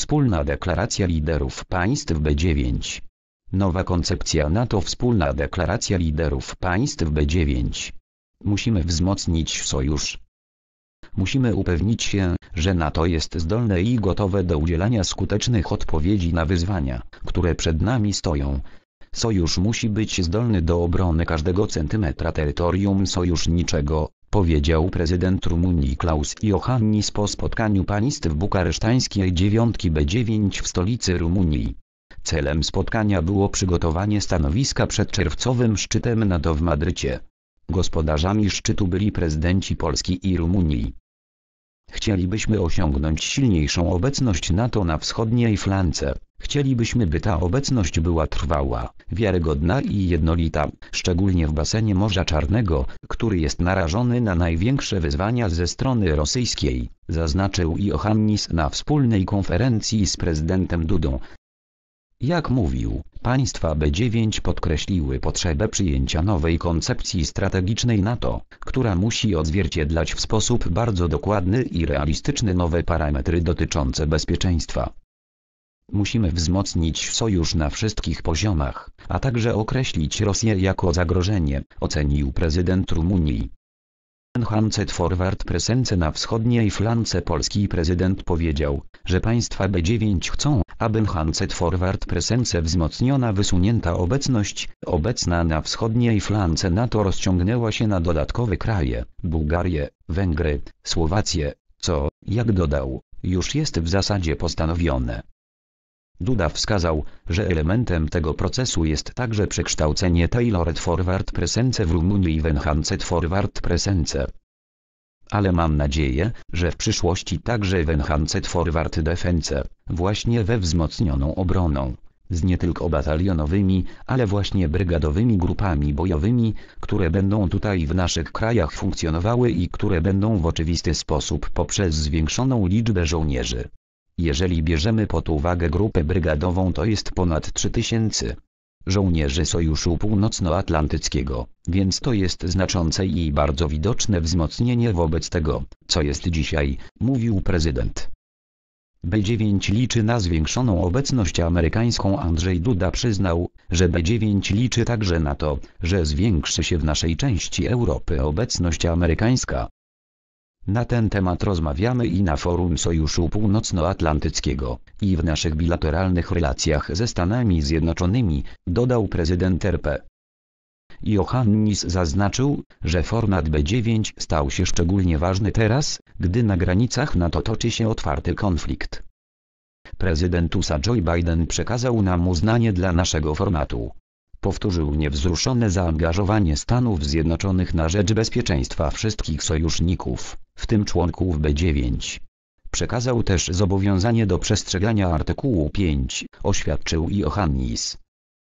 Wspólna deklaracja liderów państw B9. Nowa koncepcja NATO Wspólna deklaracja liderów państw B9. Musimy wzmocnić sojusz. Musimy upewnić się, że NATO jest zdolne i gotowe do udzielania skutecznych odpowiedzi na wyzwania, które przed nami stoją. Sojusz musi być zdolny do obrony każdego centymetra terytorium sojuszniczego, powiedział prezydent Rumunii Klaus Iohannis po spotkaniu panist w bukaresztańskiej dziewiątki B9 w stolicy Rumunii. Celem spotkania było przygotowanie stanowiska przed czerwcowym szczytem NATO w Madrycie. Gospodarzami szczytu byli prezydenci Polski i Rumunii. Chcielibyśmy osiągnąć silniejszą obecność NATO na wschodniej flance. Chcielibyśmy, by ta obecność była trwała, wiarygodna i jednolita, szczególnie w basenie Morza Czarnego, który jest narażony na największe wyzwania ze strony rosyjskiej, zaznaczył Iohannis na wspólnej konferencji z prezydentem Dudą. Jak mówił, państwa B9 podkreśliły potrzebę przyjęcia nowej koncepcji strategicznej NATO, która musi odzwierciedlać w sposób bardzo dokładny i realistyczny nowe parametry dotyczące bezpieczeństwa Musimy wzmocnić sojusz na wszystkich poziomach, a także określić Rosję jako zagrożenie, ocenił prezydent Rumunii. Enhanced Forward Presence na wschodniej flance polski prezydent powiedział, że państwa B9 chcą, aby Enhanced Forward Presence wzmocniona wysunięta obecność, obecna na wschodniej flance NATO rozciągnęła się na dodatkowe kraje, Bułgarię, Węgry, Słowację, co, jak dodał, już jest w zasadzie postanowione. Duda wskazał, że elementem tego procesu jest także przekształcenie Tailored Forward Presence w Rumunii i Enhanced Forward Presence. Ale mam nadzieję, że w przyszłości także w Enhanced Forward Defense, właśnie we wzmocnioną obroną, z nie tylko batalionowymi, ale właśnie brygadowymi grupami bojowymi, które będą tutaj w naszych krajach funkcjonowały i które będą w oczywisty sposób poprzez zwiększoną liczbę żołnierzy, jeżeli bierzemy pod uwagę grupę brygadową to jest ponad 3000 żołnierzy Sojuszu Północnoatlantyckiego, więc to jest znaczące i bardzo widoczne wzmocnienie wobec tego, co jest dzisiaj, mówił prezydent. B9 liczy na zwiększoną obecność amerykańską Andrzej Duda przyznał, że B9 liczy także na to, że zwiększy się w naszej części Europy obecność amerykańska. Na ten temat rozmawiamy i na forum Sojuszu Północnoatlantyckiego, i w naszych bilateralnych relacjach ze Stanami Zjednoczonymi, dodał prezydent RP. Johannis zaznaczył, że format B9 stał się szczególnie ważny teraz, gdy na granicach NATO toczy się otwarty konflikt. Prezydent USA Joe Biden przekazał nam uznanie dla naszego formatu. Powtórzył niewzruszone zaangażowanie Stanów Zjednoczonych na rzecz bezpieczeństwa wszystkich sojuszników w tym członków B9. Przekazał też zobowiązanie do przestrzegania artykułu 5, oświadczył Johannis.